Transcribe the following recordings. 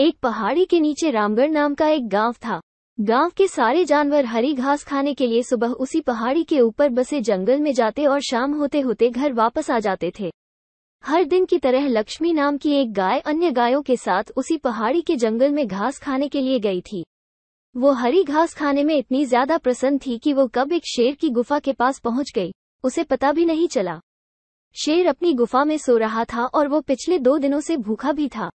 एक पहाड़ी के नीचे रामगढ़ नाम का एक गांव था गांव के सारे जानवर हरी घास खाने के लिए सुबह उसी पहाड़ी के ऊपर बसे जंगल में जाते और शाम होते होते घर वापस आ जाते थे हर दिन की तरह लक्ष्मी नाम की एक गाय अन्य गायों के साथ उसी पहाड़ी के जंगल में घास खाने के लिए गई थी वो हरी घास खाने में इतनी ज्यादा प्रसन्न थी कि वो कब एक शेर की गुफा के पास पहुंच गई उसे पता भी नहीं चला शेर अपनी गुफा में सो रहा था और वो पिछले दो दिनों से भूखा भी था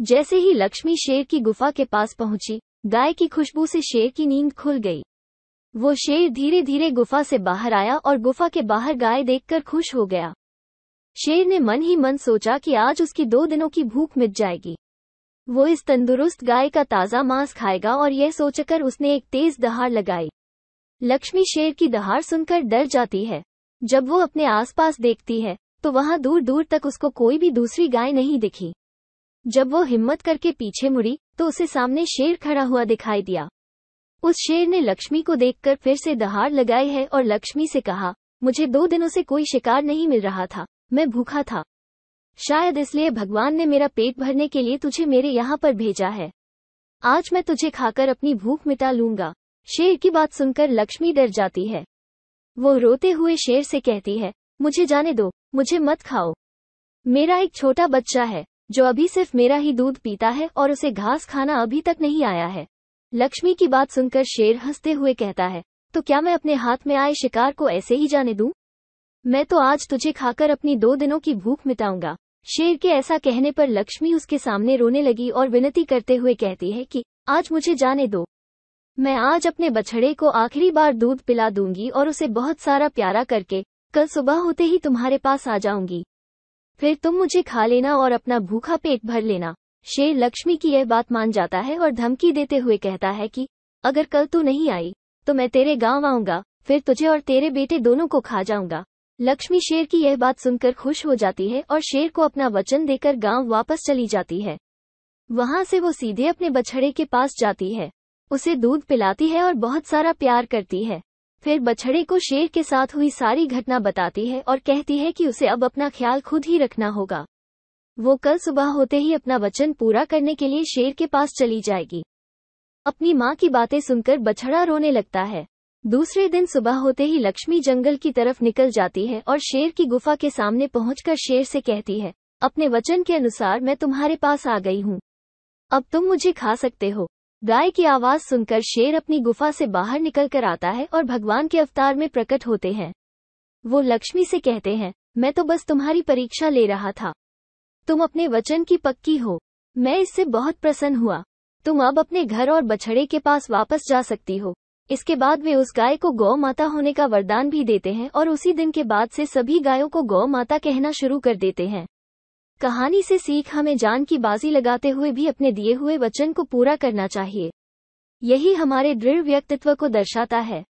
जैसे ही लक्ष्मी शेर की गुफा के पास पहुंची गाय की खुशबू से शेर की नींद खुल गई वो शेर धीरे धीरे गुफा से बाहर आया और गुफा के बाहर गाय देखकर खुश हो गया शेर ने मन ही मन सोचा कि आज उसकी दो दिनों की भूख मिट जाएगी वो इस तंदुरुस्त गाय का ताज़ा मांस खाएगा और यह सोचकर उसने एक तेज दहाड़ लगाई लक्ष्मी शेर की दहाड़ सुनकर डर जाती है जब वो अपने आसपास देखती है तो वहां दूर दूर तक उसको कोई भी दूसरी गाय नहीं दिखी जब वो हिम्मत करके पीछे मुड़ी तो उसे सामने शेर खड़ा हुआ दिखाई दिया उस शेर ने लक्ष्मी को देखकर फिर से दहाड़ लगाई है और लक्ष्मी से कहा मुझे दो दिनों से कोई शिकार नहीं मिल रहा था मैं भूखा था शायद इसलिए भगवान ने मेरा पेट भरने के लिए तुझे मेरे यहाँ पर भेजा है आज मैं तुझे खाकर अपनी भूख मिटा लूंगा शेर की बात सुनकर लक्ष्मी डर जाती है वो रोते हुए शेर से कहती है मुझे जाने दो मुझे मत खाओ मेरा एक छोटा बच्चा है जो अभी सिर्फ मेरा ही दूध पीता है और उसे घास खाना अभी तक नहीं आया है लक्ष्मी की बात सुनकर शेर हंसते हुए कहता है तो क्या मैं अपने हाथ में आए शिकार को ऐसे ही जाने दूं? मैं तो आज तुझे खाकर अपनी दो दिनों की भूख मिटाऊंगा शेर के ऐसा कहने पर लक्ष्मी उसके सामने रोने लगी और विनती करते हुए कहती है कि आज मुझे जाने दो मैं आज अपने बछड़े को आखिरी बार दूध पिला दूंगी और उसे बहुत सारा प्यारा करके कल सुबह होते ही तुम्हारे पास आ जाऊंगी फिर तुम मुझे खा लेना और अपना भूखा पेट भर लेना शेर लक्ष्मी की यह बात मान जाता है और धमकी देते हुए कहता है कि अगर कल तू नहीं आई तो मैं तेरे गांव आऊंगा फिर तुझे और तेरे बेटे दोनों को खा जाऊंगा लक्ष्मी शेर की यह बात सुनकर खुश हो जाती है और शेर को अपना वचन देकर गांव वापस चली जाती है वहां से वो सीधे अपने बछड़े के पास जाती है उसे दूध पिलाती है और बहुत सारा प्यार करती है फिर बछड़े को शेर के साथ हुई सारी घटना बताती है और कहती है कि उसे अब अपना ख्याल खुद ही रखना होगा वो कल सुबह होते ही अपना वचन पूरा करने के लिए शेर के पास चली जाएगी अपनी माँ की बातें सुनकर बछड़ा रोने लगता है दूसरे दिन सुबह होते ही लक्ष्मी जंगल की तरफ निकल जाती है और शेर की गुफा के सामने पहुंचकर शेर से कहती है अपने वचन के अनुसार मैं तुम्हारे पास आ गई हूँ अब तुम मुझे खा सकते हो गाय की आवाज सुनकर शेर अपनी गुफा से बाहर निकल कर आता है और भगवान के अवतार में प्रकट होते हैं वो लक्ष्मी से कहते हैं मैं तो बस तुम्हारी परीक्षा ले रहा था तुम अपने वचन की पक्की हो मैं इससे बहुत प्रसन्न हुआ तुम अब अपने घर और बछड़े के पास वापस जा सकती हो इसके बाद वे उस गाय को गौ माता होने का वरदान भी देते हैं और उसी दिन के बाद से सभी गायों को गौ माता कहना शुरू कर देते हैं कहानी से सीख हमें जान की बाजी लगाते हुए भी अपने दिए हुए वचन को पूरा करना चाहिए यही हमारे दृढ़ व्यक्तित्व को दर्शाता है